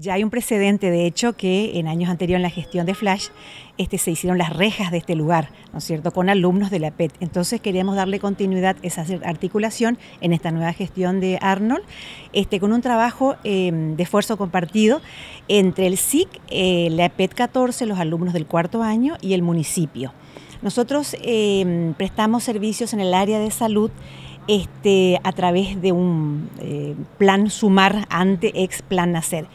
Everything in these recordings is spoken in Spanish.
Ya hay un precedente, de hecho, que en años anteriores en la gestión de Flash este, se hicieron las rejas de este lugar, ¿no es cierto?, con alumnos de la PET. Entonces queríamos darle continuidad a esa articulación en esta nueva gestión de Arnold, este, con un trabajo em, de esfuerzo compartido entre el SIC, eh, la PET 14, los alumnos del cuarto año y el municipio. Nosotros em, prestamos servicios en el área de salud este, a través de un eh, plan sumar ante ex plan nacer.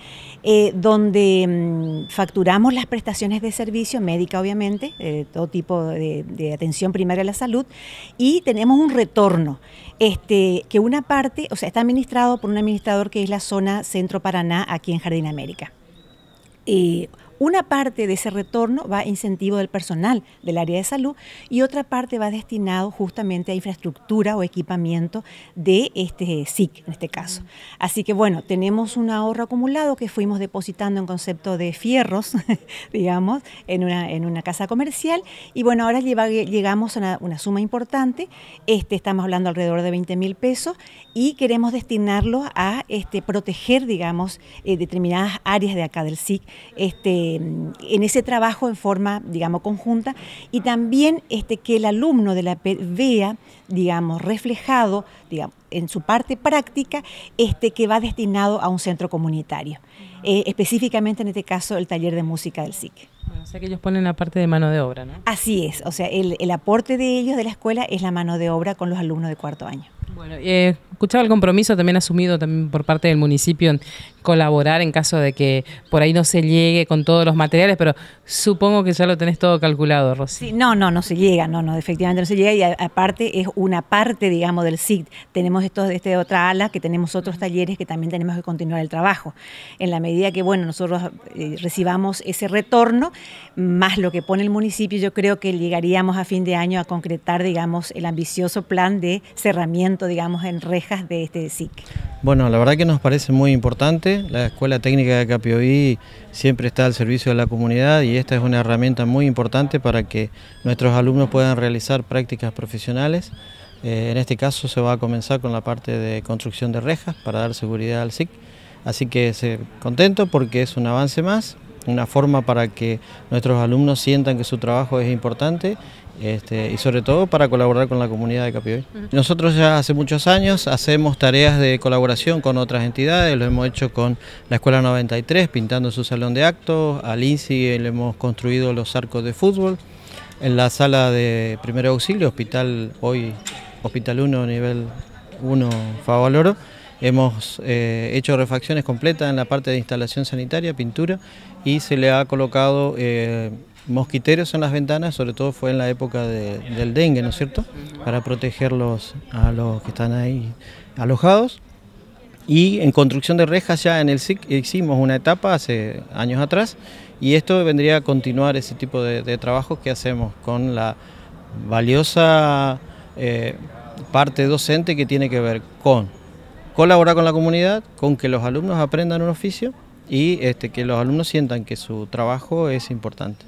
Eh, donde mm, facturamos las prestaciones de servicio, médica obviamente, eh, todo tipo de, atención primaria a la salud, y tenemos un retorno, este, que una parte, o sea, está administrado por un administrador que es la zona Centro Paraná, aquí en Jardín América. Eh, una parte de ese retorno va a incentivo del personal del área de salud y otra parte va destinado justamente a infraestructura o equipamiento de este SIC en este caso. Así que bueno, tenemos un ahorro acumulado que fuimos depositando en concepto de fierros, digamos, en una, en una casa comercial y bueno, ahora llegamos a una, suma importante, este, estamos hablando alrededor de 20 mil pesos y queremos destinarlo a este, proteger, digamos, eh, determinadas áreas de acá del SIC. Este, en ese trabajo en forma, digamos, conjunta y también este, que el alumno de la PET vea, digamos, reflejado, digamos, en su parte práctica, este, que va destinado a un centro comunitario, eh, específicamente en este caso el taller de música del SIC. o sea que ellos ponen la parte de mano de obra, ¿no? Así es, o sea, el, aporte de ellos de la escuela es la mano de obra con los alumnos de cuarto año. Bueno, eh, escuchaba el compromiso también asumido también por parte del municipio colaborar en caso de que por ahí no se llegue con todos los materiales, pero supongo que ya lo tenés todo calculado, Rosy. no, no, no se llega, no, no, efectivamente no se llega y aparte es una parte, digamos, del SIC, Tenemos esto de este otra ala, que tenemos otros talleres que también tenemos que continuar el trabajo. En la medida que, bueno, nosotros eh, recibamos ese retorno, más lo que pone el municipio, yo creo que llegaríamos a fin de año a concretar, digamos, el ambicioso plan de cerramiento, digamos, en rejas de este SIC. Bueno, la verdad que nos parece muy importante. La Escuela Técnica de Capioí siempre está al servicio de la comunidad y esta es una herramienta muy importante para que nuestros alumnos puedan realizar prácticas profesionales. Eh, en este caso se va a comenzar con la parte de construcción de rejas para dar seguridad al SIC. Así que contento porque es un avance más una forma para que nuestros alumnos sientan que su trabajo es importante este, y sobre todo para colaborar con la comunidad de Capioy. Nosotros ya hace muchos años hacemos tareas de colaboración con otras entidades, lo hemos hecho con la Escuela 93 pintando su salón de actos, al INSI le hemos construido los arcos de fútbol, en la sala de primer auxilio, hospital hoy, Hospital 1, nivel 1, Favaloro, Hemos eh, hecho refacciones completas en la parte de instalación sanitaria, pintura, y se le ha colocado eh, mosquiteros en las ventanas, sobre todo fue en la época del dengue, ¿no es cierto?, para protegerlos a los que están ahí alojados. Y en construcción de rejas ya en el SIC hicimos una etapa hace años atrás y esto vendría a continuar ese tipo de, de trabajos que hacemos con la valiosa eh, parte docente que tiene que ver con colaborar con la comunidad, con que los alumnos aprendan un oficio y este, que los alumnos sientan que su trabajo es importante.